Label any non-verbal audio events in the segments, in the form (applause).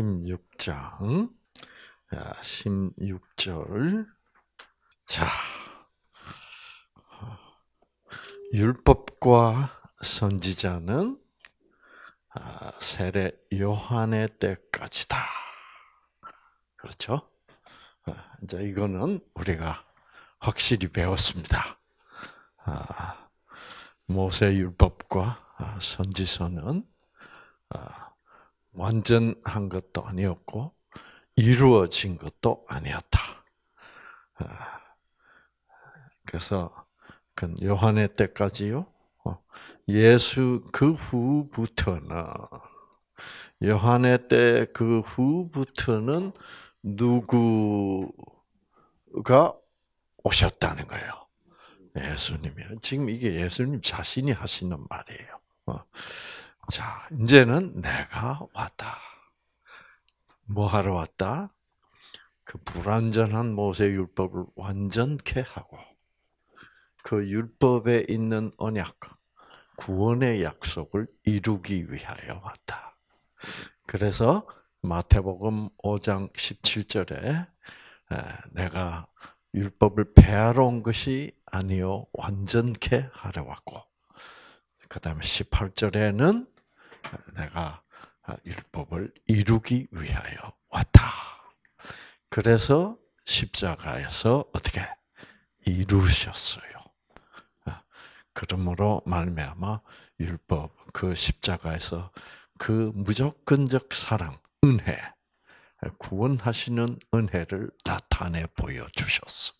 16장 16절 자 율법과 선지자는 아, 세례 요한의 때까지다. 그렇죠? 아, 이제 이거는 우리가 확실히 배웠습니다. 아, 모세 율법과 선지서는 완전한 것도 아니었고 이루어진 것도 아니었다. 아, 그래서 그 요한의 때까지요. 어, 예수 그 후부터는 요한의 때 그 후부터는 누구가 오셨다는 거예요. 예수님이요. 지금 이게 예수님 자신이 하시는 말이에요. 어, 자, 이제는 내가 왔다. 뭐 하러 왔다? 그 불완전한 모세 율법을 완전케 하고 그 율법에 있는 언약, 구원의 약속을 이루기 위하여 왔다. 그래서 마태복음 5장 17절에 내가 율법을 배하러 온 것이 아니요 완전케 하러 왔고 그다음에 18절에는 내가 아, 율법을 이루기 위하여 왔다. 그래서 십자가에서 어떻게 이루셨어요. 아, 그러므로 말미암아 율법 그 십자가에서 그 무조건적 사랑 은혜 구원하시는 은혜를 나타내 보여주셨어.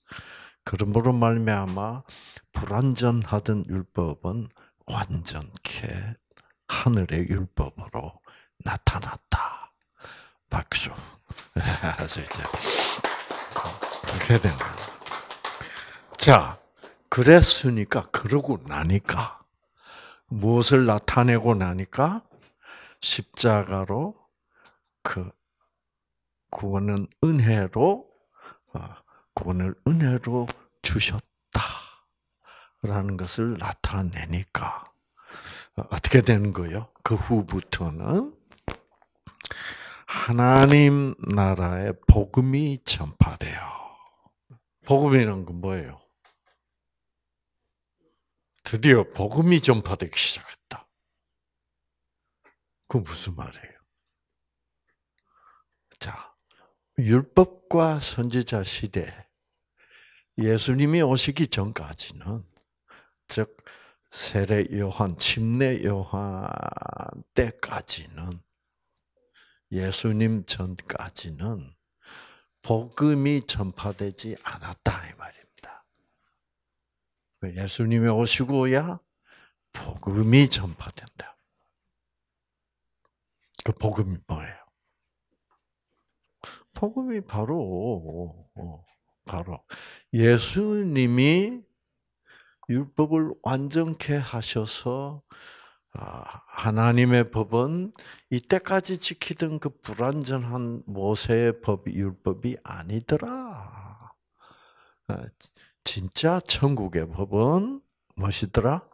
그러므로 말미암아 불완전하던 율법은 완전케 하늘의 율법으로 나타났다. 박수. (laughs) 그렇게 된거예 자, 그랬으니까, 그러고 나니까, 무엇을 나타내고 나니까, 십자가로 그 구원은 은혜로 어, 구원을 은혜로 주셨다라는 것을 나타내니까 어, 어떻게 되는 거예요? 그 후부터는 하나님 나라의 복음이 전파돼요. 복음이란 건 뭐예요? 드디어 복음이 전파되기 시작했다. 그 무슨 말이에요? 자, 율법과 선지자 시대, 예수님이 오시기 전까지는 즉 세례 요한, 침례 요한 때까지는 예수님 전까지는 복음이 전파되지 않았다 이 말입니다. 예수님이 오시고야 복음이 전파된다. 그 복음이 뭐예요? 복음이 바로 어, 바로 예수님이 율법을 완전케 하셔서 아, 하나님의 법은 이때까지 지키던 그 불완전한 모세의 법 율법이 아니더라. 아, 진짜 천국의 법은 무엇이더라?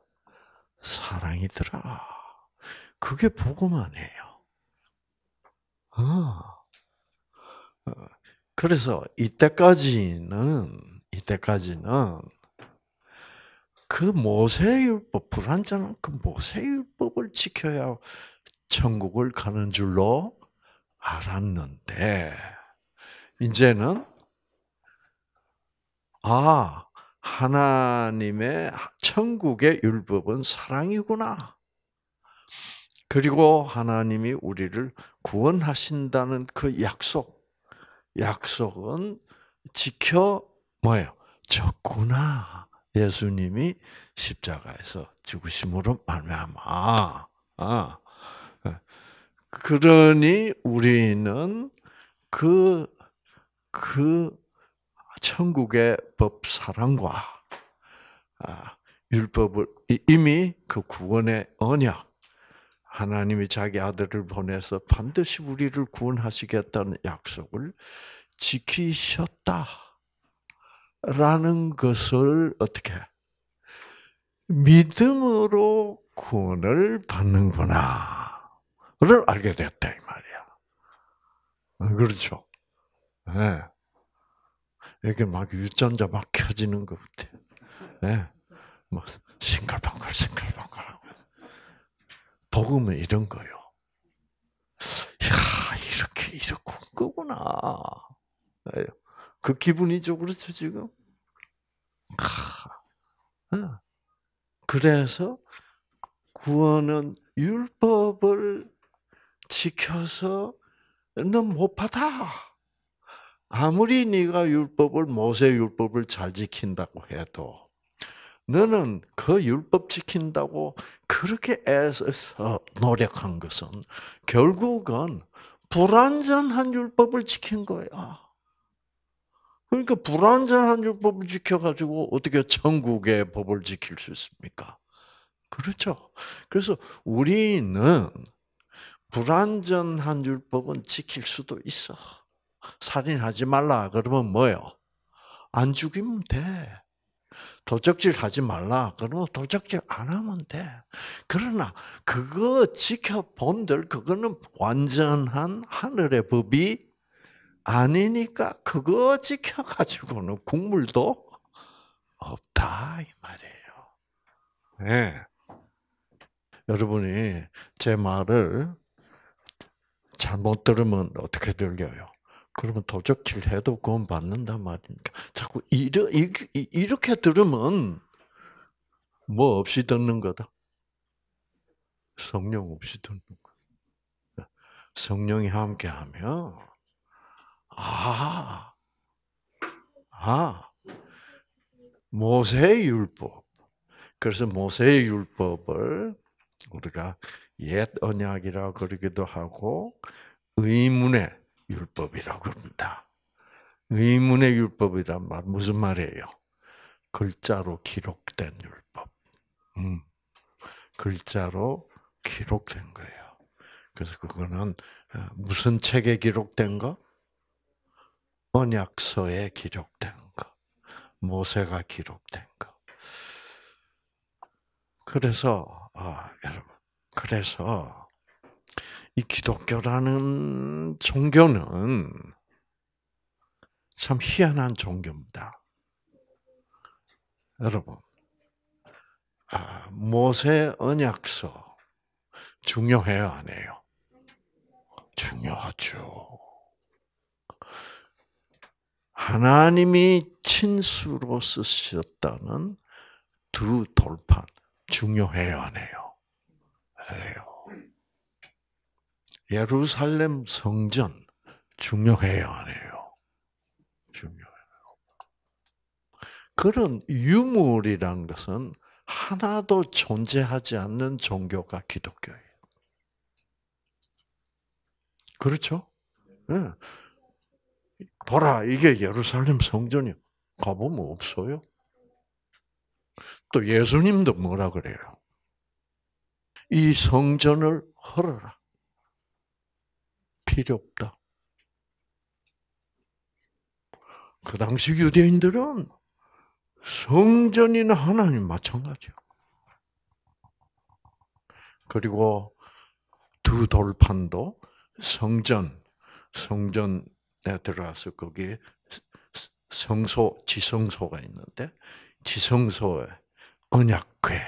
사랑이더라. 그게 복음 아니에요. 아. 어, 그래서 이때까지는 이때까지는 그 모세율법, 불안전한그 모세율법을 지켜야 천국을 가는 줄로 알았는데, 이제는, 아, 하나님의 천국의 율법은 사랑이구나. 그리고 하나님이 우리를 구원하신다는 그 약속, 약속은 지켜 뭐예요? 적구나. 예수님이 십자가에서 죽으심으로 말미암아. 아. 예. 그러니 우리는 그그 그 천국의 법 사랑과 아, 율법을 이미 그 구원의 언약 하나님이 자기 아들을 보내서 반드시 우리를 구원하시겠다는 약속을 지키셨다. 라는 것을 어떻게 믿음으로 구원을 받는구나를 알게 됐다 이 말이야. 아, 그렇죠? 네. 이렇게 막 유전자 막 켜지는 것 같아. 네. 예. 막 뭐 싱글벙글 싱글벙글 복음은 이런 거요. 야 이렇게 이렇게 거구나. 그 기분이죠. 그렇죠, 지금? 그래서 구원은 율법을 지켜서는 못 받아. 아무리 네가 율법을 모세 율법을 잘 지킨다고 해도 너는 그 율법 지킨다고 그렇게 애써 노력한 것은 결국은 불완전한 율법을 지킨 거야. 그러니까 불완전한 율법을 지켜가지고 어떻게 천국의 법을 지킬 수 있습니까? 그렇죠. 그래서 우리는 불완전한 율법은 지킬 수도 있어. 살인하지 말라. 그러면 뭐요? 안 죽이면 돼. 도적질 하지 말라. 그러면 도적질 안 하면 돼. 그러나 그거 지켜본들 그거는 완전한 하늘의 법이 아니니까 그거 지켜가지고는 국물도 없다 이 말이에요. 네. 여러분이 제 말을 잘못 들으면 어떻게 들려요? 그러면 도적질 해도 구원 받는단 말입니까? 자꾸 이러, 이, 이렇게 들으면 뭐 없이 듣는 거다? 성령 없이 듣는 거. 성령이 함께하면 아, 아, 모세의 율법. 그래서 모세의 율법을 우리가 옛 언약이라 고 그러기도 하고 의문의 율법이라고 합니다. 의문의 율법이란 말 무슨 말이에요? 글자로 기록된 율법. 음. 글자로 기록된 거예요. 그래서 그거는 어, 무슨 책에 기록된 거? 언약서에 기록된 것, 모세가 기록된 것. 그래서 아, 여러분, 그래서 이 기독교라는 종교는 참 희한한 종교입니다. 여러분, 아, 모세 언약서 중요해요, 안 해요? 중요하죠. 하나님이 친수로 쓰셨다는 두 돌판 중요해요, 안 해요? 해요. 예루살렘 성전 중요해요, 안 해요? 중요해요. 그런 유물이란 것은 하나도 존재하지 않는 종교가 기독교예요. 그렇죠? 네. 보라, 이게 예루살렘 성전이요. 가보면 없어요. 또 예수님도 뭐라 그래요? 이 성전을 헐어라. 필요 없다. 그 당시 유대인들은 성전이나 하나님 마찬가지요. 그리고 두 돌판도 성전, 성전 내가 들어가서 거기에 성소, 지성소가 있는데, 지성소에 언약궤에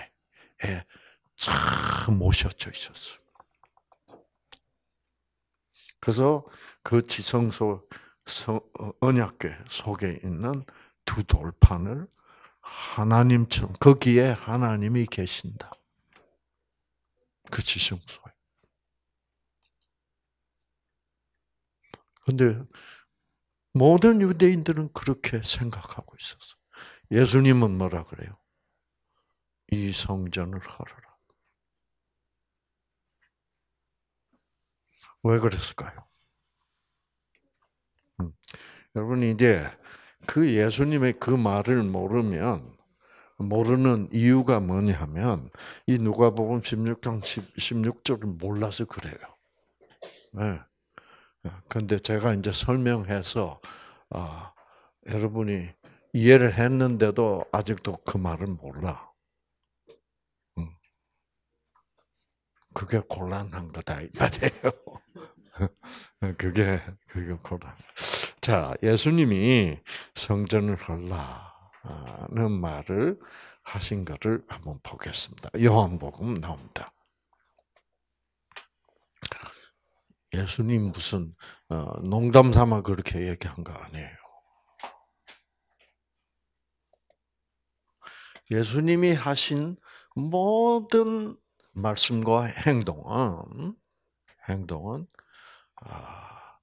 참 모셔져 있었어. 그래서 그 지성소 어, 언약궤 속에 있는 두 돌판을 하나님처럼 거기에 그 하나님이 계신다. 그 지성소에. 근데 모든 유대인들은 그렇게 생각하고 있었어. 예수님은 뭐라 그래요? 이 성전을 헐어라. 왜 그랬을까요? 음. 여러분 이제 그 예수님의 그 말을 모르면 모르는 이유가 뭐냐면 이 누가복음 16장 16절을 몰라서 그래요. 네. 그런데 어, 제가 이제 설명해서 아, 여러분이 이해를 했는데도 아직도 그 말을 몰라. 음. 그게 곤란한 거다 이 말이에요. (laughs) 어, 그게 그게 곤란. 자, 예수님이 성전을 걸라는 말을 하신 것을 한번 보겠습니다. 요한복음 나옵니다. 예수님 무슨 어, 농담 삼아 그렇게 얘기한 거 아니에요. 예수님이 하신 모든 말씀과 행동은 행동은 아,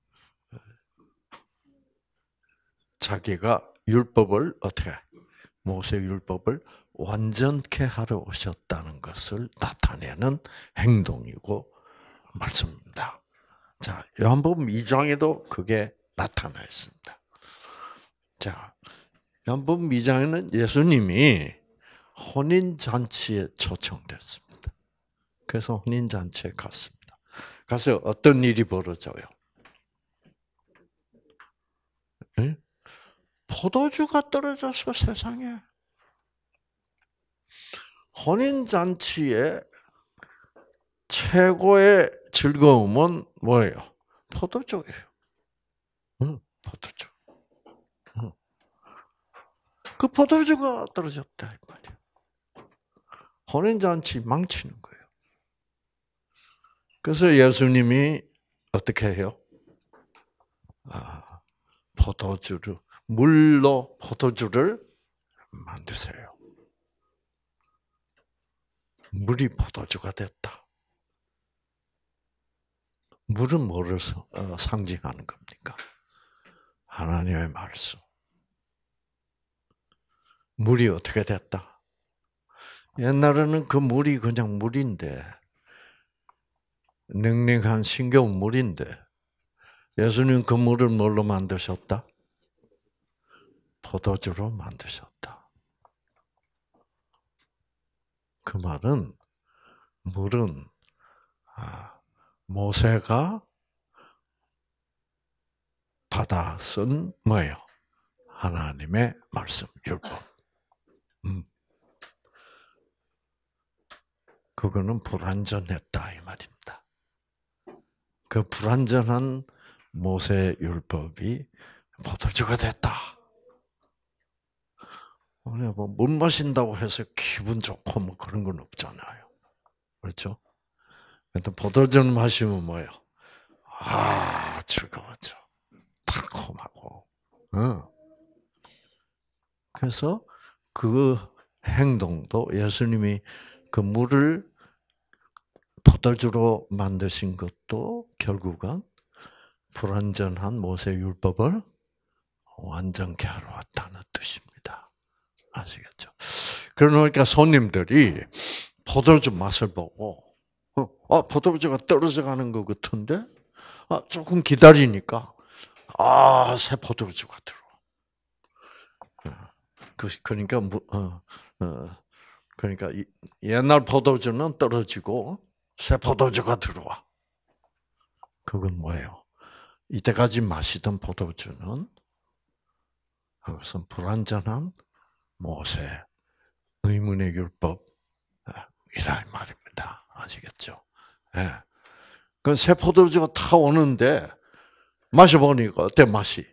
자기가 율법을 어떻게 모세 율법을 완전케 하러 오셨다는 것을 나타내는 행동이고 말씀입니다. 자, 요한복음 2장에도 그게 나타나 있습니다. 자, 요한복음 2장에는 예수님이 혼인잔치에 초청됐습니다. 그래서 혼인잔치에 갔습니다. 가서 어떤 일이 벌어져요? 네? 포도주가 떨어져서 세상에. 혼인잔치에 최고의 즐거움은 뭐예요? 포도주예요. 응, 음, 포도주. 응. 음. 그 포도주가 떨어졌다 이 말이야. 혼인잔치 망치는 거예요. 그래서 예수님이 어떻게 해요? 아, 포도주를 물로 포도주를 만드세요. 물이 포도주가 됐다. 물은 뭐를 어, 상징하는 겁니까? 하나님의 말씀. 물이 어떻게 됐다? 옛날에는 그 물이 그냥 물인데, 냉랭한 신경 물인데, 예수님 그 물을 뭘로 만드셨다? 포도주로 만드셨다. 그 말은, 물은 모세가 받아 쓴 뭐예요? 하나님의 말씀, 율법. 음. 그거는 불완전했다 이 말입니다. 그 불완전한 모세 율법이 보들지가 됐다. 우리가 뭐못 마신다고 해서 기분 좋고 뭐 그런 건 없잖아요. 그렇죠? 또보도주 마시면 뭐예요? 아, 즐거워져. 달콤하고. 응. 그래서 그 행동도 예수님이 그 물을 포도주로 만드신 것도 결국은 불완전한 모세 율법을 완전케 하러 왔다는 뜻입니다. 아시겠죠? 그러니까 손님들이 포도주 맛을 보고 아, 포도주가 떨어져 가는 것 같은데? 아, 조금 기다리니까, 아, 새 포도주가 들어. 어, 그, 그러니까, 어, 어, 그러니까, 옛날 포도주는 떨어지고, 새 포도주가 들어와. 그건 뭐예요? 이때까지 마시던 포도주는, 그것은 불완전한 모세 의문의 율법이라 말입니다. 아시겠죠? 예. 그새 포도주가 다오는데 마셔보니까 어때 맛이?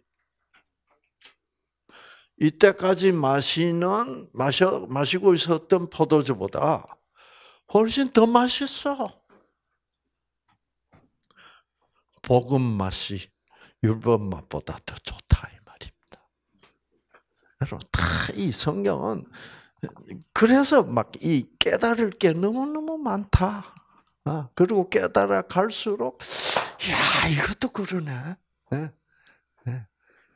이때까지 마시는 마셔 마시고 있었던 포도주보다 훨씬 더 맛있어. 복음 맛이 율법 맛보다 더 좋다 이 말입니다. 여러분 다이 성경은 그래서 막 이 깨달을 게 너무 너무 많다. 아, 그리고 깨달아 갈수록, 야, 이것도 그러네. 예, 예.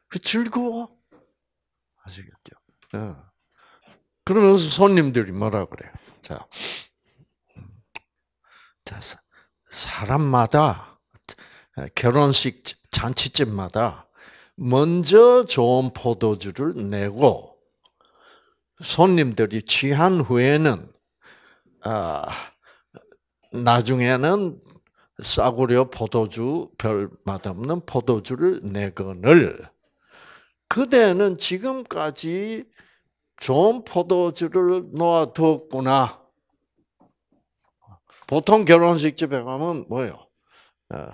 그 즐거워. 아시겠죠? 예. 그러면서 손님들이 뭐라 그래요? 자, 자 사람마다 결혼식 잔치집마다 먼저 좋은 포도주를 내고 손님들이 취한 후에는 아 나중에는 싸구려 포도주 별 맛없는 포도주를 내건을 그대는 지금까지 좋은 포도주를 놓아두었구나. 보통 결혼식 집에 가면 뭐예요? 어,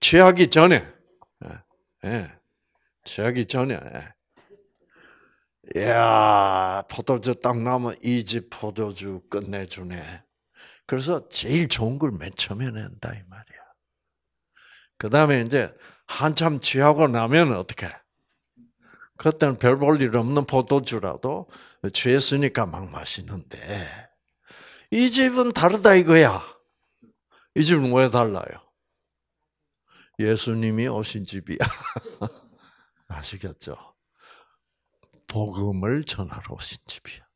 취하기 전에, 예, 예, 취하기 전에, 야 포도주 딱 나면 이 집 포도주 끝내주네. 그래서 제일 좋은 걸 맨 처음에 낸다 이 말이야. 그 다음에 이제 한참 취하고 나면 어떻게? 그때는 별볼일 없는 포도주라도 취했으니까 막 마시는데 이 집은 다르다 이거야. 이 집은 왜 달라요? 예수님이 오신 집이야. (laughs) 아시겠죠? 복음을 전하러 오신 집이야.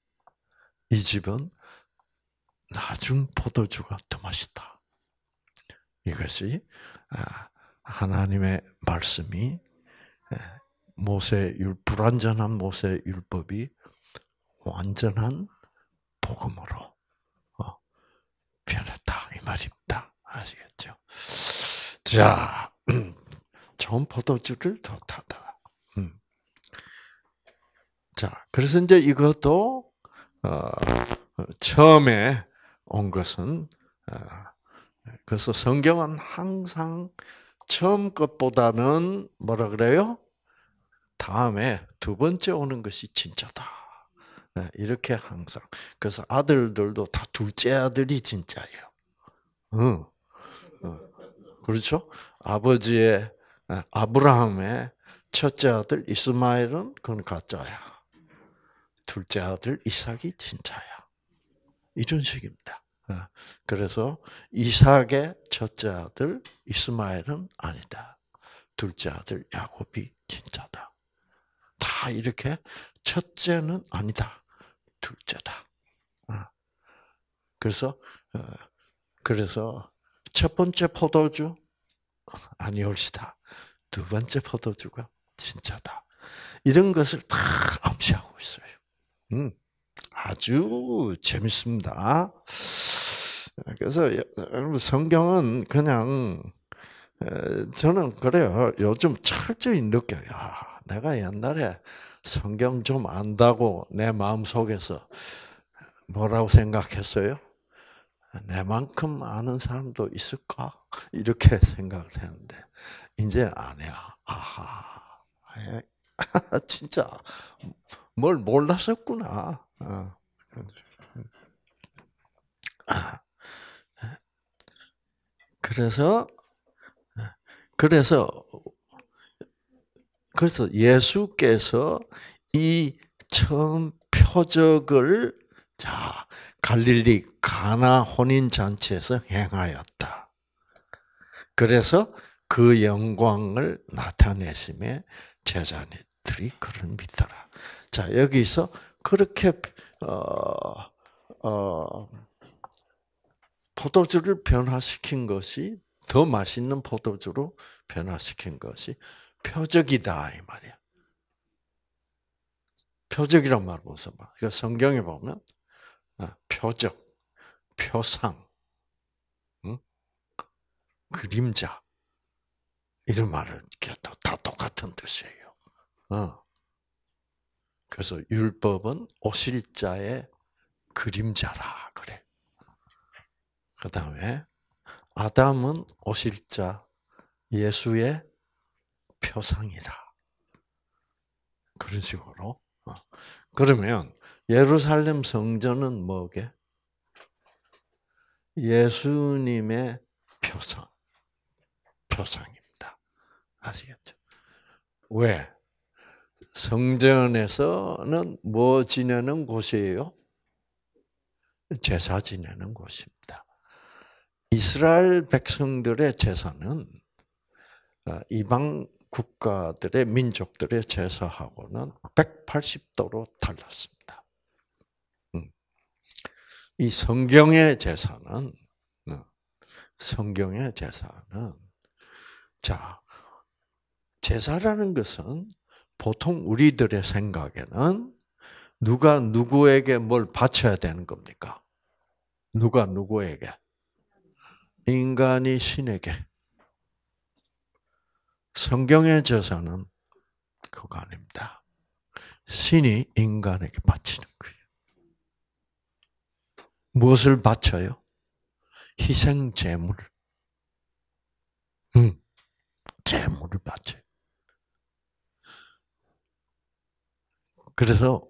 이 집은 나중 포도주가 더 맛있다. 이것이 아, 하나님의 말씀이 모세율 불완전한 모세 율법이 완전한 복음으로 어, 변했다 이 말입니다. 아시겠죠? 자, 전 (clears throat) 포도주를 더 타다. 음. 자, 그래서 이제 이것도 어, 처음에 온 것은 어, 그래서 성경은 항상 처음 것보다는 뭐라 그래요? 다음에 두 번째 오는 것이 진짜다. 네, 이렇게 항상. 그래서 아들들도 다 둘째 아들이 진짜예요. 응. 어, 그렇죠? 아버지의 어, 아브라함의 첫째 아들 이스마엘은 그건 가짜야. 둘째 아들 이삭이 진짜야. 이런 식입니다. 어, 그래서 이삭의 첫째 아들 이스마엘은 아니다. 둘째 아들 야곱이 진짜다. 다 이렇게 첫째는 아니다. 둘째다. 어, 그래서 어, 그래서 첫 번째 포도주 아니올시다. 두 번째 포도주가 진짜다. 이런 것을 다 암시하고 있어요. 음. 아주 재밌습니다. 그래서 여러분 성경은 그냥 저는 그래요. 요즘 철저히 느껴요. 아, 내가 옛날에 성경 좀 안다고 내 마음 속에서 뭐라고 생각했어요? 내만큼 아는 사람도 있을까? 이렇게 생각을 했는데 이제 안 해요. 아하, (laughs) 진짜 뭘 몰랐었구나. 아, 그렇죠. 아, 그래서 그래서 그래서 예수께서 이 처음 표적을 자 갈릴리 가나 혼인 잔치에서 행하였다. 그래서 그 영광을 나타내심에 제자들이 그를 믿더라. 자 여기서 그렇게 어, 어, 포도주를 변화시킨 것이 더 맛있는 포도주로 변화시킨 것이 표적이다 이 말이야. 표적이란 말 무슨 말? 그 성경에 보면 어, 표적, 표상, 응? 그림자 이런 말은 다 똑같은 뜻이에요. 어. 그래서 율법은 오실자의 그림자라 그래. 그 다음에 아담은 오실자 예수의 표상이라. 그런 식으로. 어. 그러면 예루살렘 성전은 뭐게? 예수님의 표상. 표상입니다. 아시겠죠? 왜? 성전에서는 뭐 지내는 곳이에요? 제사 지내는 곳입니다. 이스라엘 백성들의 제사는 어, 이방 국가들의 민족들의 제사하고는 180도로 달랐습니다. 음. 이 성경의 제사는 어, 성경의 제사는 자 제사라는 것은 보통 우리들의 생각에는 누가 누구에게 뭘 바쳐야 되는 겁니까? 누가 누구에게? 인간이 신에게. 성경의 제사는 그거 아닙니다. 신이 인간에게 바치는 거예요. 무엇을 바쳐요? 희생 제물. 응. 음, 제물을 바쳐요. 그래서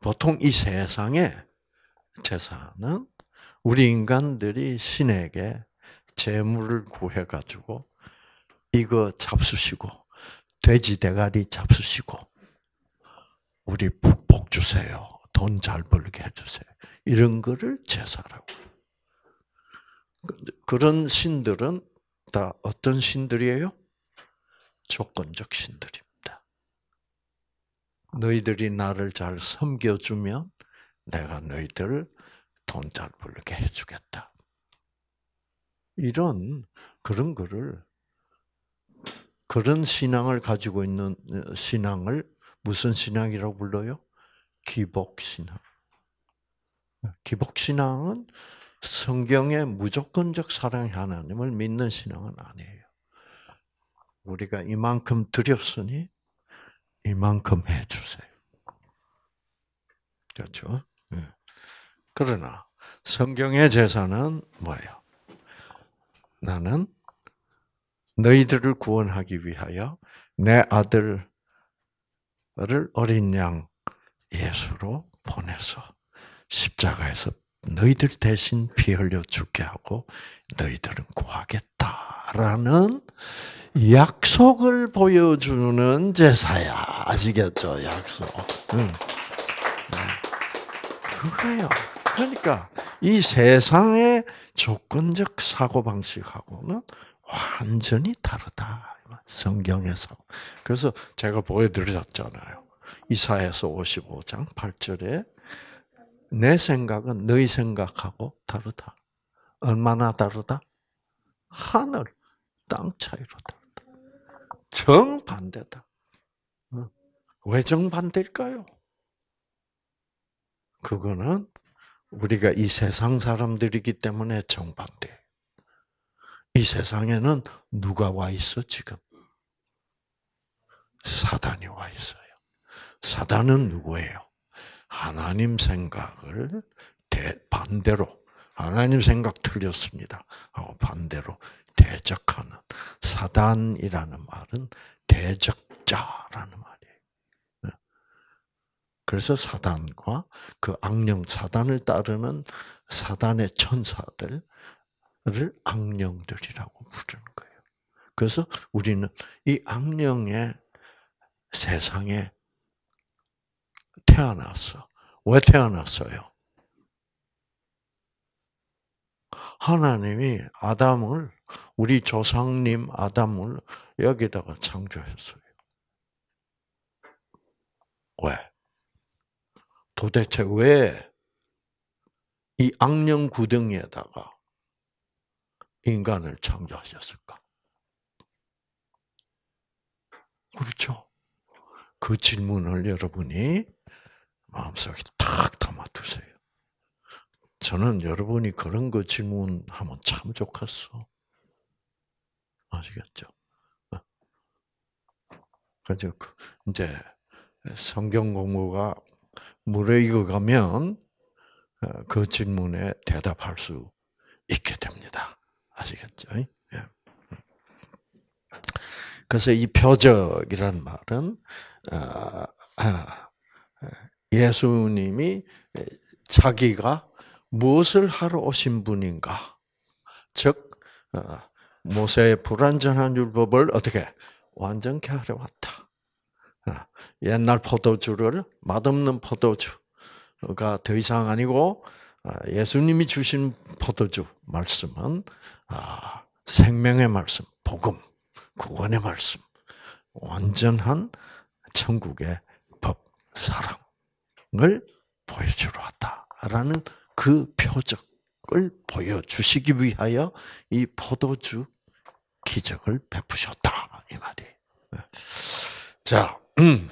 보통 이세상에 제사는 우리 인간들이 신에게 재물을 구해 가지고 이거 잡수시고 돼지 대가리 잡수시고 우리 복 주세요. 돈 잘 벌게 해주세요. 이런 거를 제사라고. 그런 신들은 다 어떤 신들이에요? 조건적 신들입니다. 너희들이 나를 잘 섬겨주면 내가 너희들 을돈잘 벌게 해주겠다. 이런 그런 거를 그런 신앙을 가지고 있는 신앙을 무슨 신앙이라고 불러요? 기복신앙. 기복신앙은 성경의 무조건적 사랑의 하나님을 믿는 신앙은 아니에요. 우리가 이만큼 드렸으니 이만큼 해주세요. 그렇죠? 예. 그러나 성경의 제사는 뭐예요? 나는 너희들을 구원하기 위하여 내 아들을 어린 양 예수로 보내서 십자가에서 너희들 대신 피 흘려 죽게 하고 너희들은 구하겠다라는 약속을 보여주는 제사야. 아시겠죠? 약속. 응. 그거예요. 그러니까 이 세상의 조건적 사고방식하고는 완전히 다르다. 성경에서. 그래서 제가 보여드렸잖아요. 이사에서 55장 8절에 내 생각은 너희 생각하고 다르다. 얼마나 다르다? 하늘, 땅 차이로다. 정반대다. 어? 왜 정반대일까요? 그거는 우리가 이 세상 사람들이기 때문에 정반대. 이 세상에는 누가 와 있어, 지금? 사단이 와 있어요. 사단은 누구예요? 하나님 생각을 대, 반대로, 하나님 생각 틀렸습니다. 하고 반대로 대적하는 사단이라는 말은 대적자라는 말이에요. 네. 그래서 사단과 그 악령 사단을 따르는 사단의 천사들을 악령들이라고 부르는 거예요. 그래서 우리는 이 악령의 세상에 태어났어. 왜 태어났어요? 하나님이 아담을 우리 조상님 아담을 여기다가 창조했어요. 왜? 도대체 왜 이 악령 구덩이에다가 인간을 창조하셨을까? 그렇죠? 그 질문을 여러분이 마음속에 탁 담아두세요. 저는 여러분이 그런 거 질문하면 참 좋겠어. 아시겠죠? 어. 그래서 그 이제 성경 공부가 물에 익어가면 어, 그 질문에 대답할 수 있게 됩니다. 아시겠죠? 예. 그래서 이 표적이란 말은 어, 아, 예수님이 자기가 무엇을 하러 오신 분인가, 즉 모세의 불완전한 율법을 어떻게 완전케 하려 왔다. 아, 옛날 포도주를 맛없는 포도주가 더 이상 아니고 아, 예수님이 주신 포도주 말씀은 아, 생명의 말씀, 복음, 구원의 말씀, 완전한 천국의 법, 사랑을 보여주러 왔다라는 그 표적. 기적을 보여주시기 위하여 이 포도주 기적을 베푸셨다. 이 말이에요. 예. 자, 음.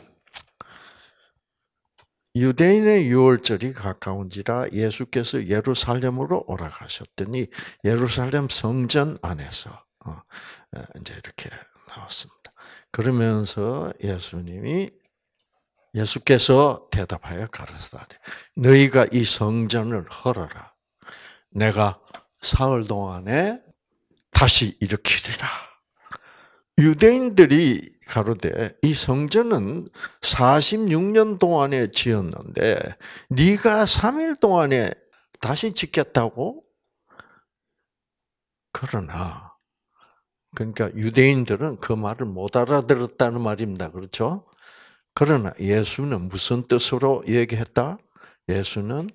유대인의 유월절이 가까운지라 예수께서 예루살렘으로 오락하셨더니 예루살렘 성전 안에서 어, 예, 이제 이렇게 나왔습니다. 그러면서 예수님이 예수께서 대답하여 가르치다 너희가 이 성전을 헐어라. 내가 사흘 동안에 다시 일으키리라. 유대인들이 가로되 이 성전은 46년 동안에 지었는데 네가 3일 동안에 다시 짓겠다고? 그러나 그러니까 유대인들은 그 말을 못 알아들었다는 말입니다. 그렇죠? 그러나 예수는 무슨 뜻으로 얘기했다? 예수는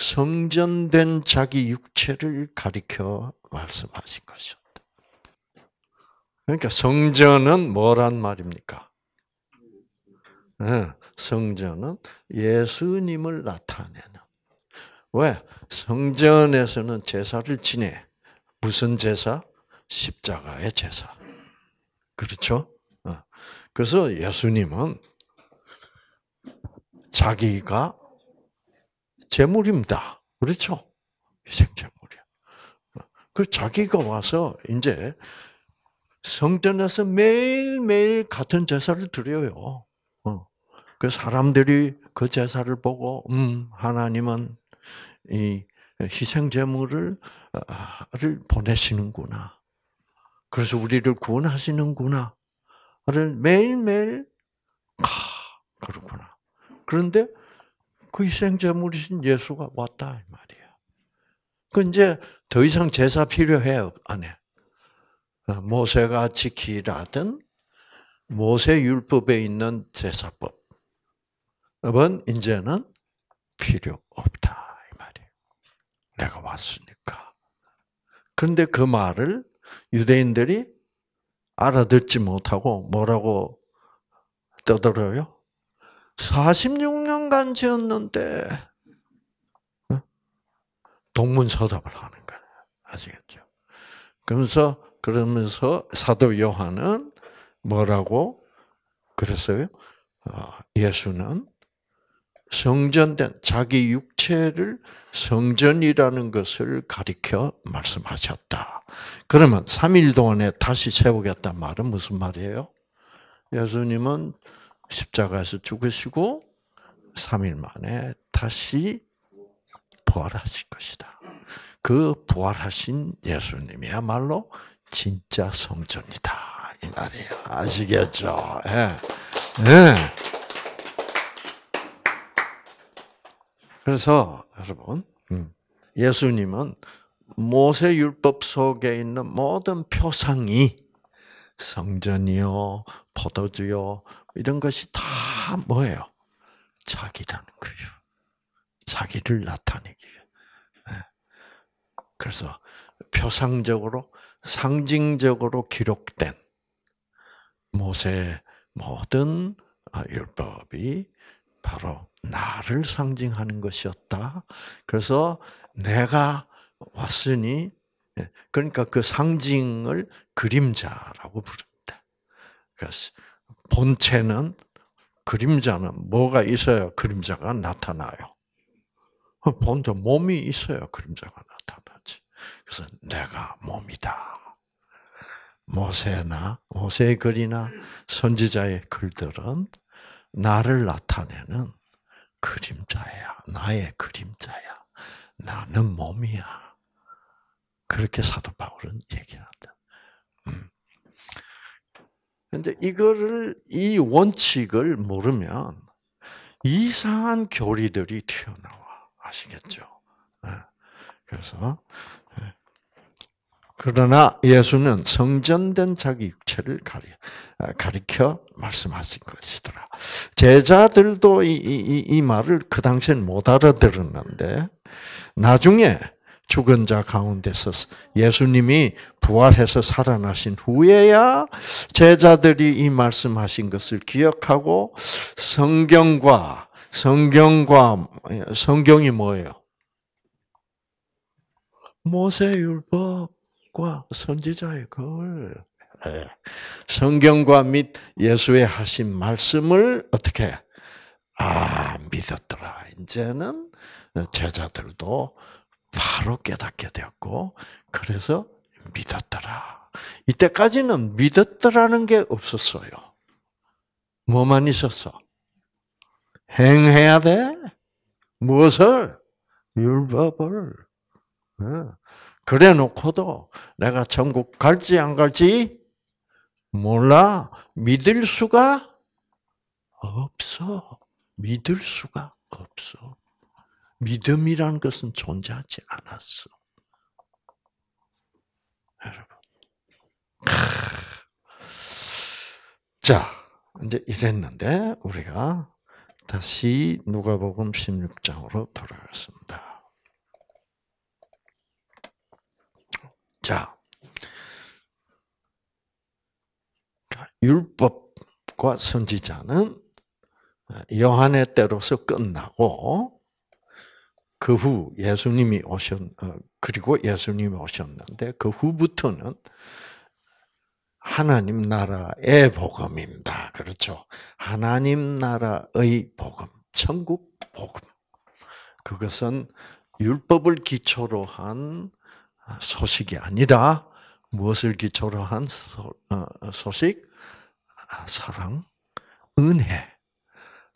성전된 자기 육체를 가리켜 말씀하신 것이었다. 그러니까 성전은 뭐란 말입니까? 예, 성전은 예수님을 나타내는. 왜? 성전에서는 제사를 지내. 무슨 제사? 십자가의 제사. 그렇죠? 어. 그래서 예수님은 자기가 재물입니다. 그렇죠? 희생재물이야. 그 자기가 와서 이제 성전에서 매일매일 같은 제사를 드려요. 어. 그 사람들이 그 제사를 보고, 음, 하나님은 이 희생제물을, 아, 를 보내시는구나. 그래서 우리를 구원하시는구나. 매일매일, 아, 그렇구나. 그런데 그 희생제물이신 예수가 왔다, 이 말이야. 그 이제 더 이상 제사 필요해안 해. 어, 모세가 지키라든 모세 율법에 있는 제사법은 이제는 필요 없다 이 말이에요. 내가 왔으니까. 그런데 그 말을 유대인들이 알아듣지 못하고 뭐라고 떠들어요? 46년간 지었는데 동문서답을 하는 거예요. 아시겠죠? 그러면서 그러면서 사도 요한은 뭐라고 그랬어요? 어, 예수는 성전된 자기 육체를 성전이라는 것을 가리켜 말씀하셨다. 그러면 3일 동안에 다시 세우겠다 말은 무슨 말이에요? 예수님은 십자가에서 죽으시고 3일 만에 다시 부활하실 것이다. 그 부활하신 예수님이야말로 진짜 성전이다. 이말이에 아시겠죠? 예. 예. 그래서 여러분, 음, 예수님은 모세 율법 속에 있는 모든 표상이 성전이요, 포도주요, 이런 것이 다 뭐예요? 자기라는 거예요. 자기를 나타내기 위해. 예. 그래서 표상적으로, 상징적으로 기록된 모세 모든 아, 율법이 바로 나를 상징하는 것이었다. 그래서 내가 왔으니 예. 그러니까 그 상징을 그림자라고 부릅니다. 그래서 본체는 그림자는 뭐가 있어야 그림자가 나타나요. 본체 몸이 있어야 그림자가 나타나지. 그래서 내가 몸이다. 모세나 모세의 글이나 선지자의 글들은 나를 나타내는 그림자야. 나의 그림자야. 나는 몸이야. 그렇게 사도 바울은 얘기한다. 음. 근데 이거를 이 원칙을 모르면 이상한 교리들이 튀어나와 아시겠죠? 예. 그래서 예. 그러나 예수는 성전된 자기 육체를 가리, 아, 가리켜 말씀하신 것이더라. 제자들도 이, 이, 이 말을 그 당시엔 못 알아들었는데, 나중에 죽은 자 가운데서 예수님이 부활해서 살아나신 후에야 제자들이 이 말씀하신 것을 기억하고 성경과 성경과 성경이 뭐예요? 모세율법과 선지자의 글. 예. 성경과 및 예수의 하신 말씀을 어떻게 아 믿었더라. 이제는 제자들도 바로 깨닫게 되었고 그래서 믿었더라. 이때까지는 믿었더라는 게 없었어요. 뭐만 있었어? 행해야 돼. 무엇을? 율법을. 예. 그래 놓고도 내가 천국 갈지 안 갈지 몰라. 믿을 수가 없어. 믿을 수가 없어. 믿음이라는 것은 존재하지 않았어. 여러분. 자, 이제 이랬는데 우리가 다시 누가복음 16장으로 돌아갔습니다. 자, 율법과 선지자는 아, 요한의 때로서 끝나고 그후 예수님이 오셨 어, 그리고 예수님이 오셨는데 그 후부터는 하나님 나라의 복음입니다. 그렇죠? 하나님 나라의 복음, 천국 복음. 그것은 율법을 기초로 한 아, 소식이 아니라 무엇을 기초로 한 어, 어, 소식? 아, 사랑, 은혜,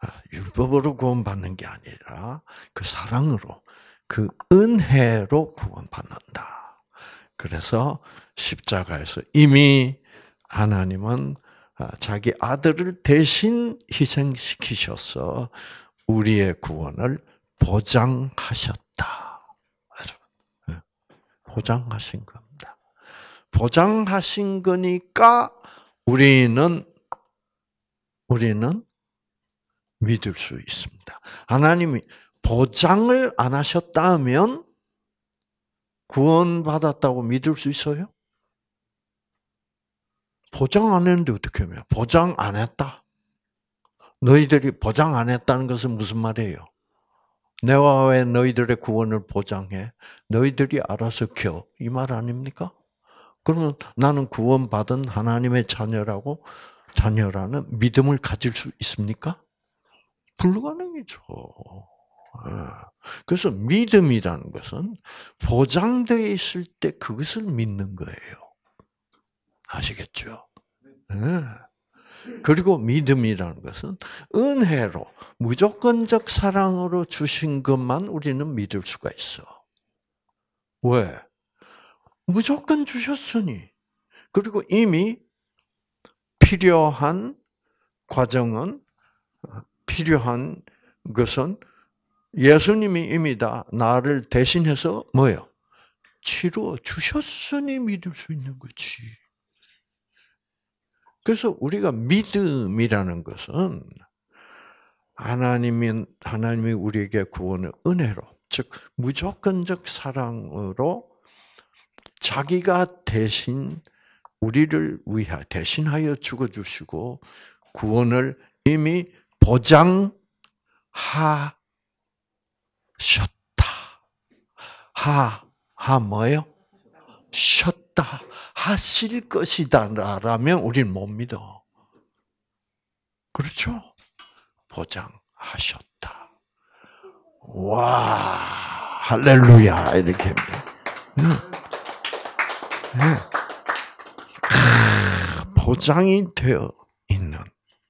아, 율법으로 구원받는 게 아니라 그 사랑으로 그 은혜로 구원받는다. 그래서 십자가에서 이미 하나님은 아, 자기 아들을 대신 희생시키셔서 우리의 구원을 보장하셨다. 예, 보장하신 겁니다. 보장하신 거니까 우리는 우리는 믿을 수 있습니다. 하나님이 보장을 안 하셨다면 구원받았다고 믿을 수 있어요? 보장 안 했는데 어떻게 해요? 보장 안 했다. 너희들이 보장 안 했다는 것은 무슨 말이에요? 내가 왜 너희들의 구원을 보장해? 너희들이 알아서 겨. 이말 아닙니까? 그러면 나는 구원받은 하나님의 자녀라고 자녀라는 믿음을 가질 수 있습니까? 불가능이죠. 예. 그래서 믿음이라는 것은 보장되어 있을 때 그것을 믿는 거예요. 아시겠죠? 예. 그리고 믿음이라는 것은 은혜로 무조건적 사랑으로 주신 것만 우리는 믿을 수가 있어. 왜? 무조건 주셨으니. 그리고 이미 필요한 과정은 필요한 것은 예수님이 이미 다 나를 대신해서 뭐요? 치료 주셨으니 믿을 수 있는 거지. 그래서 우리가 믿음이라는 것은 하나님이 하나님이 우리에게 구원을 은혜로 즉 무조건적 사랑으로 자기가 대신 우리를 위하 여 대신하여 죽어 주시고 구원을 이미 보장하셨다. 하, 하 뭐예요? 셨다. 하실 것이다. 라면 우리못 믿어. 그렇죠? 보장하셨다. 와, 할렐루야. 이렇게. 네. 네. 보장이 되어 있는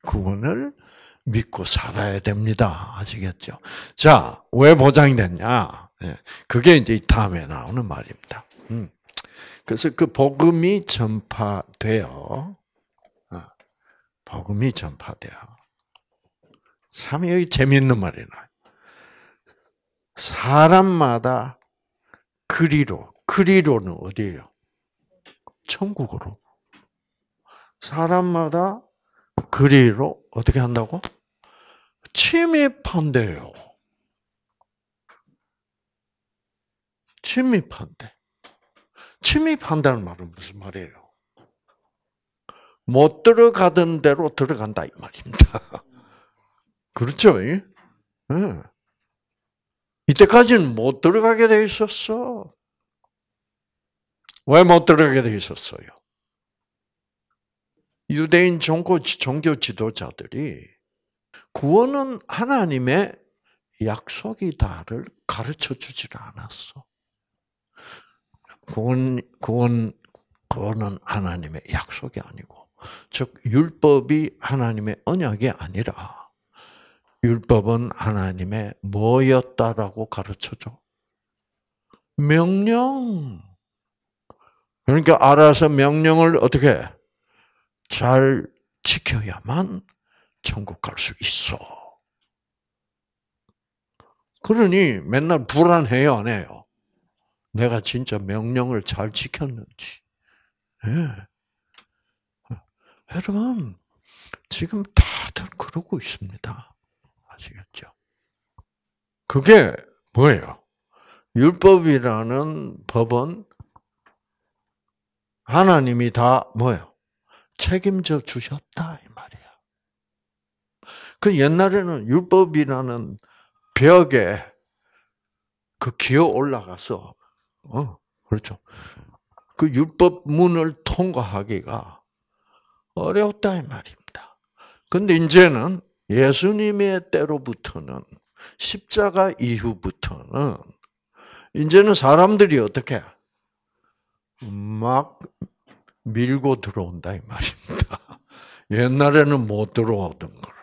구원을 믿고 살아야 됩니다. 아시겠죠? 자, 왜 보장이 됐냐? 예, 그게 이제 다음에 나오는 말입니다. 음, 그래서 그 복음이 전파되어, 어, 복음이 전파되어. 참 여기 재미는 말이 나요. 사람마다 그리로, 그리로는 어디예요? 천국으로. 사람마다 그리로 어떻게 한다고? 침입한대요. 침입한대. 침입한다는 말은 무슨 말이에요? 못 들어가던 대로 들어간다 이 말입니다. (laughs) 그렇죠? 네. 이때까지는 못 들어가게 돼 있었어. 왜 못 들어가게 돼 있었어요? 유대인 종교 지도자들이 구원은 하나님의 약속이다를 가르쳐 주질 않았어. 구원, 구원, 구원은 하나님의 약속이 아니고, 즉, 율법이 하나님의 언약이 아니라, 율법은 하나님의 뭐였다라고 가르쳐 줘? 명령. 그러니까 알아서 명령을 어떻게 잘 지켜야만 천국 갈 수 있어. 그러니 맨날 불안해요, 안 해요? 내가 진짜 명령을 잘 지켰는지. 예. 여러분, 지금 다들 그러고 있습니다. 아시겠죠? 그게 뭐예요? 율법이라는 법은 하나님이 다 뭐예요? 책임져 주셨다. 그 옛날에는 율법이라는 벽에 그 기어 올라가서 어 그렇죠. 그 율법 문을 통과하기가 어려웠다 이 말입니다. 그런데 이제는 예수님의 때로부터는 십자가 이후부터는 이제는 사람들이 어떻게 막 밀고 들어온다 이 말입니다. 옛날에는 못 들어오던 걸.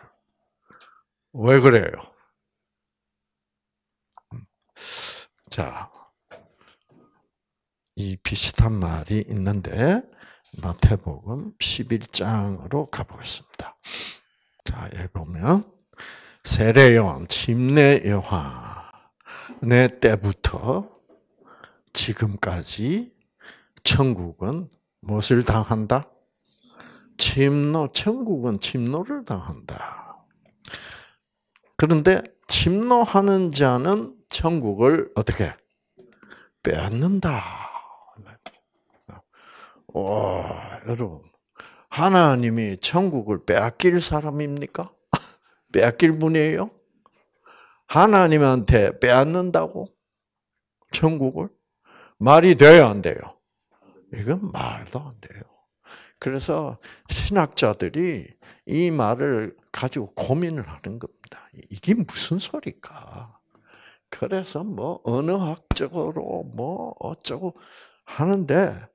왜 그래요? 자, 이 비슷한 말이 있는데 마태복음 11장으로 가보겠습니다. 자, 여기 보면 세례요한, 침례 요한의 때부터 지금까지 천국은 무엇을 당한다? 침노, 천국은 침노를 당한다. 그런데 침노하는 자는 천국을 어떻게 뺏는다. 와, 어, 여러분. 하나님이 천국을 빼앗길 사람입니까? (laughs) 빼앗길 분이에요? 하나님한테 빼앗는다고? 천국을? 말이 돼요, 안 돼요? 이건 말도 안 돼요. 그래서 신학자들이 이 말을 가지고 고민을 하는 겁니다. 이게 무슨 소리까? 그래서 뭐 언어학적으로 뭐 어쩌고 하는데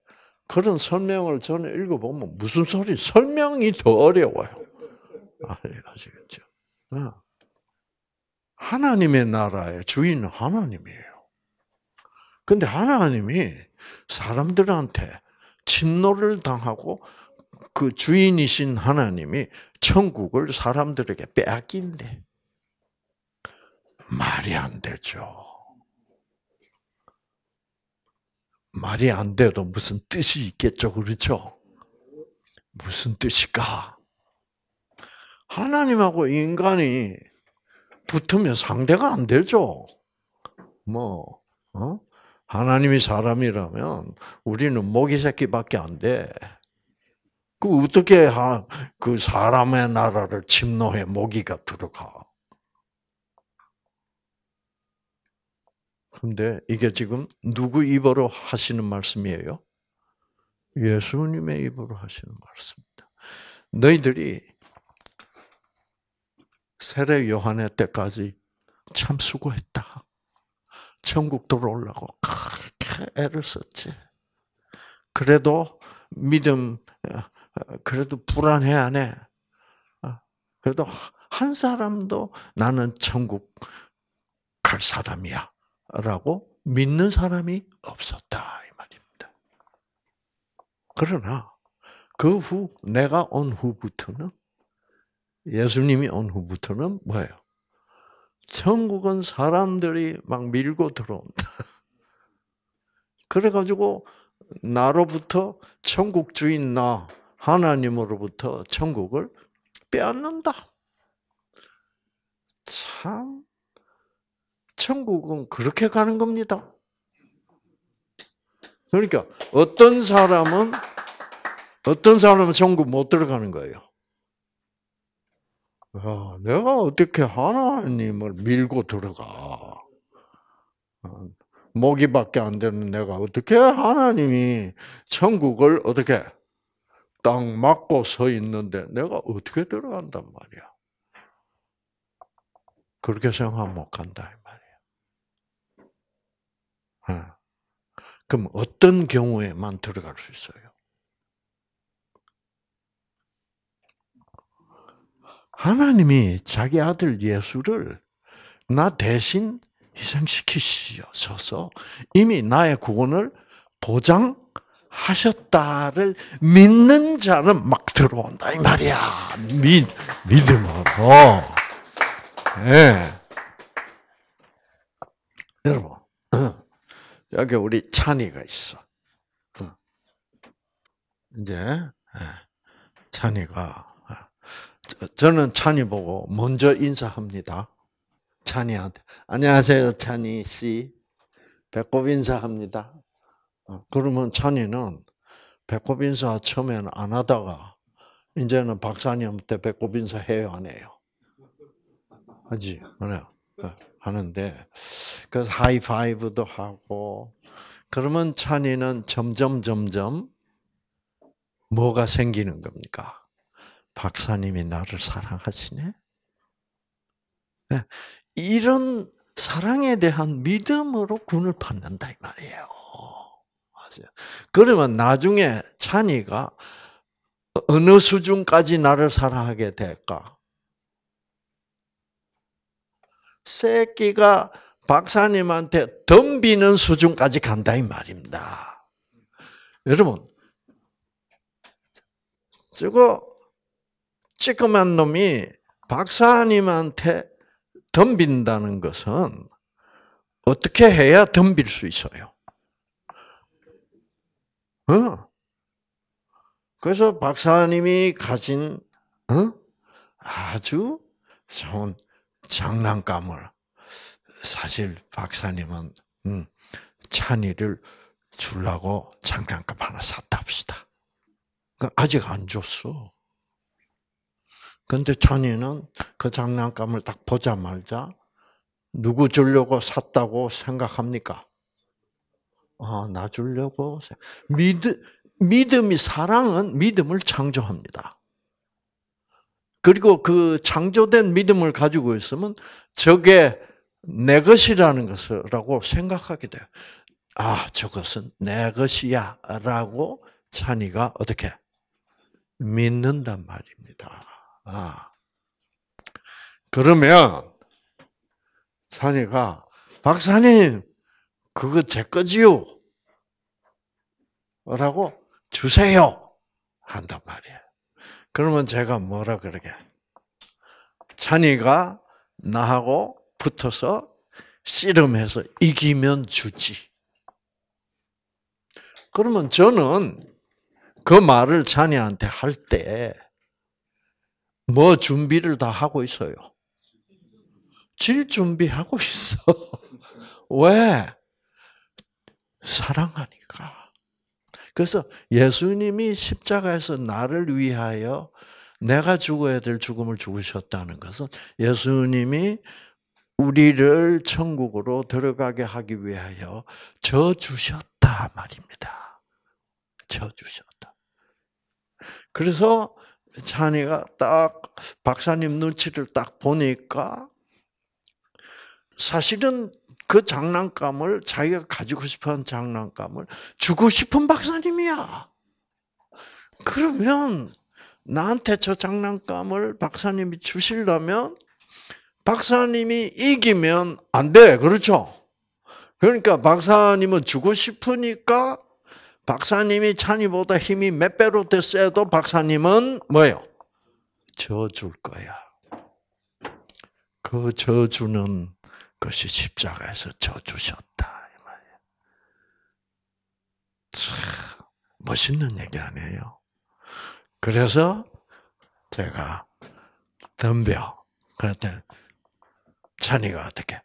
그런 설명을 저는 읽어보면 무슨 소리? 설명이 더 어려워요. 아, 예, 아시겠죠? 어. 하나님의 나라의 주인은 하나님이에요. 근데 하나님이 사람들한테 침노를 당하고 그 주인이신 하나님이 천국을 사람들에게 빼앗긴대. 말이 안 되죠. 말이 안 돼도 무슨 뜻이 있겠죠, 그렇죠? 무슨 뜻일까? 하나님하고 인간이 붙으면 상대가 안 되죠. 뭐, 어? 하나님이 사람이라면 우리는 모기 새끼밖에 안 돼. 그 어떻게 그 사람의 나라를 침노해 모기가 들어가? 근데 이게 지금 누구 입으로 하시는 말씀이에요? 예수님의 입으로 하시는 말씀입니다. 너희들이 세례 요한의 때까지 참 수고했다. 천국 들어오려고 그렇게 애를 썼지. 그래도 믿음, 그래도 불안해 안 해. 그래도 한 사람도 나는 천국 갈 사람이야. 라고 믿는 사람이 없었다. 이 말입니다. 그러나, 그 후, 내가 온 후부터는, 예수님이 온 후부터는 뭐예요? 천국은 사람들이 막 밀고 들어온다. (laughs) 그래가지고, 나로부터 천국 주인 나, 하나님으로부터 천국을 빼앗는다. 참 천국은 그렇게 가는 겁니다. 그러니까 어떤 사람은 어떤 사람은 천국 못 들어가는 거예요. 야, 아, 내가 어떻게 하나님을 밀고 들어가? 아, 모기밖에 안 되는 내가 어떻게 하나님이 천국을 어떻게 딱 막고 서 있는데 내가 어떻게 들어간단 말이야? 그렇게 생각하면 못 간다. 예. 그럼 어떤 경우에만 들어갈 수 있어요? 하나님이 자기 아들 예수를 나 대신 희생시키셔서 이미 나의 구원을 보장하셨다를 믿는 자는 막 들어온다 이 말이야. 믿 믿음으로. 예. 네. 여러분. 여기 우리 찬이가 있어. 어. 이제 예, 찬이가 어. 저는 찬이 보고 먼저 인사합니다. 찬이한테 안녕하세요 찬이 씨 배꼽 인사합니다. 어, 그러면 찬이는 배꼽 인사 처음에는 안 하다가 이제는 박사님한테 배꼽 인사 해요 안 해요? 하지 그래요. 예. 하는데 그 하이파이브도 하고 그러면 찬이는 점점 점점 뭐가 생기는 겁니까? 박사님이 나를 사랑하시네. 네, 이런 사랑에 대한 믿음으로 군을 받는다 이 말이에요. 그러면 나중에 찬이가 어, 어느 수준까지 나를 사랑하게 될까? 새끼가 박사님한테 덤비는 수준까지 간다 이 말입니다. 여러분, 저거 찌끄만 놈이 박사님한테 덤빈다는 것은 어떻게 해야 덤빌 수 있어요? 어? 그래서 박사님이 가진 어? 아주 좋은 장난감을 사실 박사님은 음, 찬이를 주려고 장난감 하나 샀답시다. 그 아직 안 줬어. 근데 찬이는 그 장난감을 딱 보자마자 누구 주려고 샀다고 생각합니까? 아, 나 주려고. 믿, 믿음이, 사랑은 믿음을 창조합니다. 그리고 그 창조된 믿음을 가지고 있으면 저게 내 것이라는 것을 라고 생각하게 돼요. 아, 저것은 내 것이야. 라고 찬이가 어떻게? 믿는단 말입니다. 아. 그러면, 찬이가, 박사님, 그거 제 거지요. 라고 주세요. 한단 말이에요. 그러면 제가 뭐라 그러게? 찬이가 나하고 붙어서 씨름해서 이기면 주지. 그러면 저는 그 말을 찬이한테 할 때 뭐 준비를 다 하고 있어요. 질 준비하고 있어. (laughs) 왜? 사랑하니까. 그래서 예수님이 십자가에서 나를 위하여 내가 죽어야 될 죽음을 죽으셨다는 것은 예수님이 우리를 천국으로 들어가게 하기 위하여 저 주셨다 말입니다. 저 주셨다. 그래서 찬이가 딱 박사님 눈치를 딱 보니까 사실은 그 장난감을 자기가 가지고 싶은 장난감을 주고 싶은 박사님이야. 그러면 나한테 저 장난감을 박사님이 주시려면 박사님이 이기면 안 돼. 그렇죠? 그러니까 박사님은 주고 싶으니까 박사님이 찬이보다 힘이 몇 배로 더 세도 박사님은 뭐예요? 져줄 거야. 그 져주는 그것이 십자가에서 져주셨다. 이 말이에요. 참, 멋있는 얘기 아니에요. 그래서 제가 덤벼. 그랬더니 찬이가 어떻게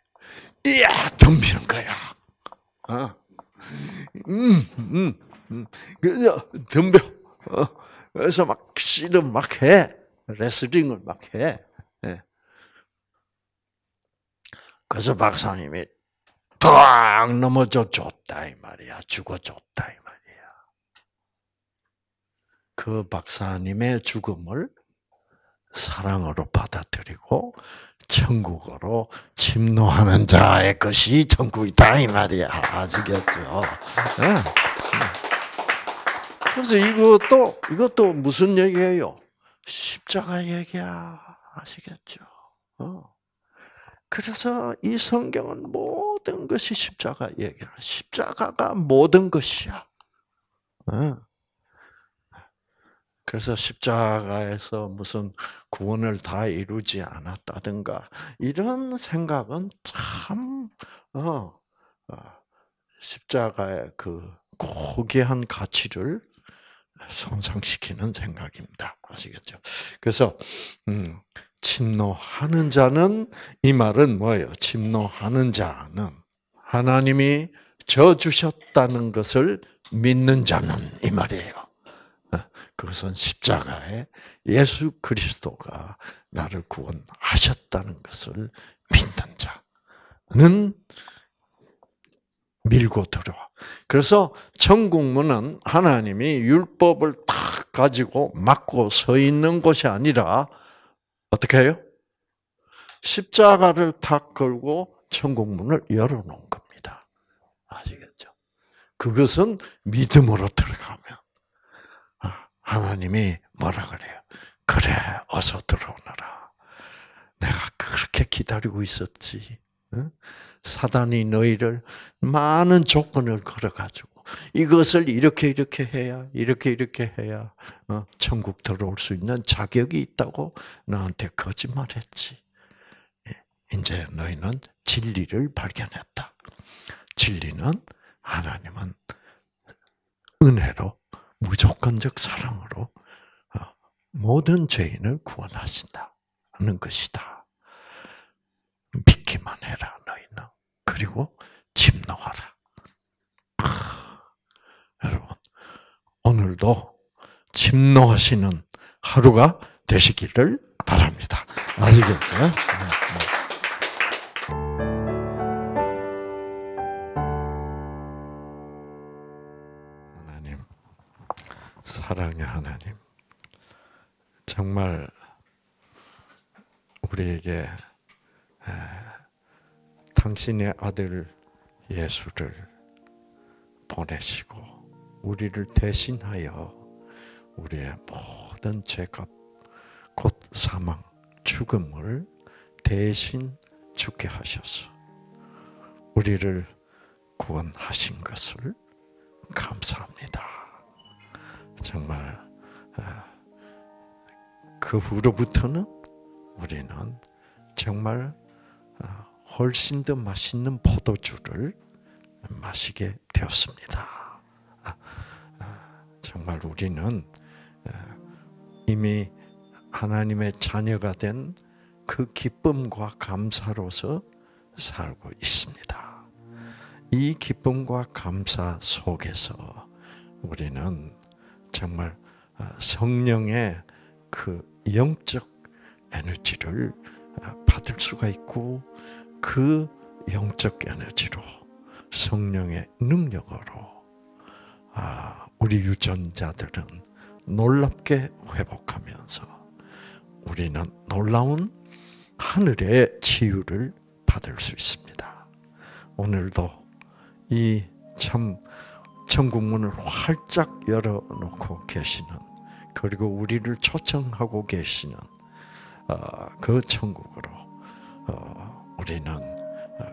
이야 덤비는 거야. 어. 음, 음, 음. 그래서 덤벼. 어. 그래서 막 씨름 막 해. 레슬링을 막 해. 그래서 박사님이 딱 넘어져 줬다 이 말이야. 죽어 줬다 이 말이야. 그 박사님의 죽음을 사랑으로 받아들이고 천국으로 침노하는 자의 것이 천국이다 이 말이야. 아시겠죠? 예. 그래서 이것도 이것도 무슨 얘기예요? 십자가 얘기야. 아시겠죠? 어. 그래서 이 성경은 모든 것이 십자가 얘기를 십자가가 모든 것이야. 그래서 십자가에서 무슨 구원을 다 이루지 않았다든가 이런 생각은 참 어, 어 십자가의 그 고귀한 가치를 손상시키는 생각입니다. 아시겠죠? 그래서 음, 침노하는 자는 이 말은 뭐예요? 침노하는 자는 하나님이 저 주셨다는 것을 믿는 자는 이 말이에요. 어, 그것은 십자가에 예수 그리스도가 나를 구원하셨다는 것을 믿는 자는 밀고 들어와. 그래서 천국문은 하나님이 율법을 탁 가지고 막고 서 있는 곳이 아니라 어떻게 해요? 십자가를 탁 걸고 천국 문을 열어놓은 겁니다. 아시겠죠? 그것은 믿음으로 들어가면 아, 하나님이 뭐라 그래요? 그래, 어서 들어오너라. 내가 그렇게 기다리고 있었지. 사단이 너희를 많은 조건을 걸어가지고 이것을 이렇게 이렇게 해야 이렇게 이렇게 해야 어, 천국 들어올 수 있는 자격이 있다고 나한테 거짓말했지. 예, 이제 너희는 진리를 발견했다. 진리는 하나님은 은혜로 무조건적 사랑으로 어, 모든 죄인을 구원하신다 는 것이다. 믿기만 해라 너희는 그리고 집노하라. 여러분 오늘도 침노하시는 하루가 되시기를 바랍니다. 아시겠죠? 사랑의 하나님. 정말 우리에게 당신의 아들 예수를 보내시고 우리를 대신하여 우리의 모든 죄값 곧 사망 죽음을 대신 죽게 하셔서 우리를 구원하신 것을 감사합니다. 정말 아, 그 후로부터는 우리는 정말 아, 훨씬 더 맛있는 포도주를 마시게 되었습니다. 정말 우리는 이미 하나님의 자녀가 된 그 기쁨과 감사로서 살고 있습니다. 이 기쁨과 감사 속에서 우리는 정말 어, 성령의 그 영적 에너지를 어, 받을 수가 있고 그 영적 에너지로 성령의 능력으로 아, 우리 유전자들은 놀랍게 회복하면서 우리는 놀라운 하늘의 치유를 받을 수 있습니다. 오늘도 이 참 천국문을 활짝 열어놓고 계시는 그리고 우리를 초청하고 계시는 어, 그 천국으로 어, 우리는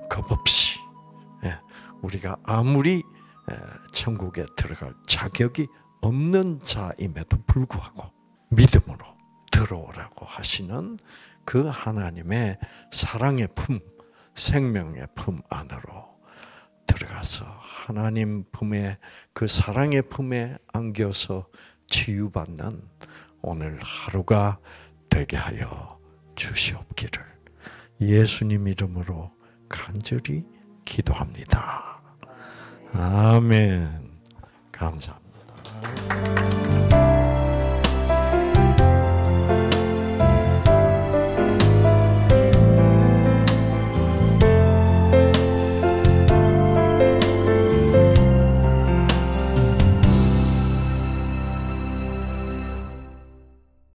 겁없이 예, 우리가 아무리 천국에 들어갈 자격이 없는 자임에도 불구하고 믿음으로 들어오라고 하시는 그 하나님의 사랑의 품, 생명의 품 안으로 들어가서 하나님 품에 그 사랑의 품에 안겨서 치유받는 오늘 하루가 되게 하여 주시옵기를 예수님 이름으로 간절히 기도합니다. 아멘. 감사합니다.